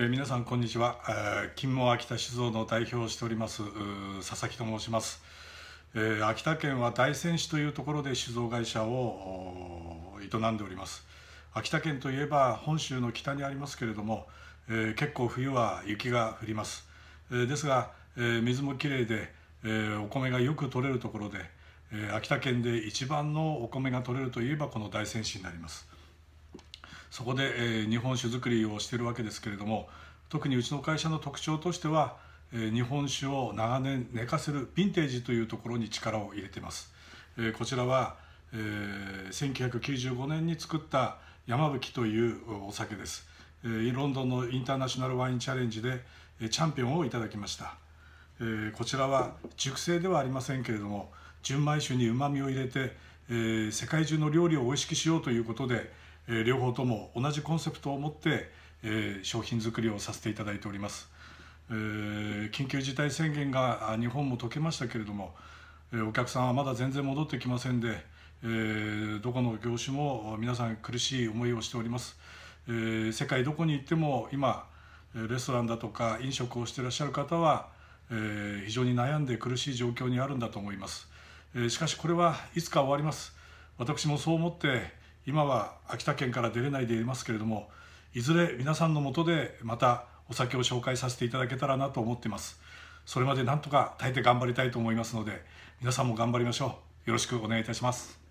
えー、皆さんこんにちは、えー、金門秋田酒造の代表をしております佐々木と申します、えー、秋田県は大仙市というところで酒造会社を営んでおります秋田県といえば本州の北にありますけれども、えー、結構冬は雪が降ります、えー、ですが、えー、水もきれいで、えー、お米がよく取れるところで、え秋田県で一番のお米が取れるといえばこの大仙市になりますそこで、え日本酒造りをしてるわけですけれども特にうちの会社の特徴としては、え日本酒を長年寝かせるヴィンテージというところに力を入れてます、えこちらは、え1995年に作った山吹というお酒です、えロンドンのインターナショナルワインチャレンジで、えチャンピオンをいただきました、えこちらは熟成ではありませんけれども純米酒にうまみを入れて、え世界中の料理をおいしくしようということでえ両方とも同じコンセプトを持って、え商品作りをさせていただいております、え緊急事態宣言が日本も解けましたけれども、えお客さんはまだ全然戻ってきませんで、えどこの業種も皆さん苦しい思いをしております、え世界どこに行っても今レストランだとか飲食をしていらっしゃる方は、え非常に悩んで苦しい状況にあるんだと思います、えしかしこれはいつか終わります私もそう思って今は秋田県から出れないでいますけれどもいずれ皆さんのもとでまたお酒を紹介させていただけたらなと思っていますそれまでなんとか耐えて頑張りたいと思いますので皆さんも頑張りましょうよろしくお願いいたします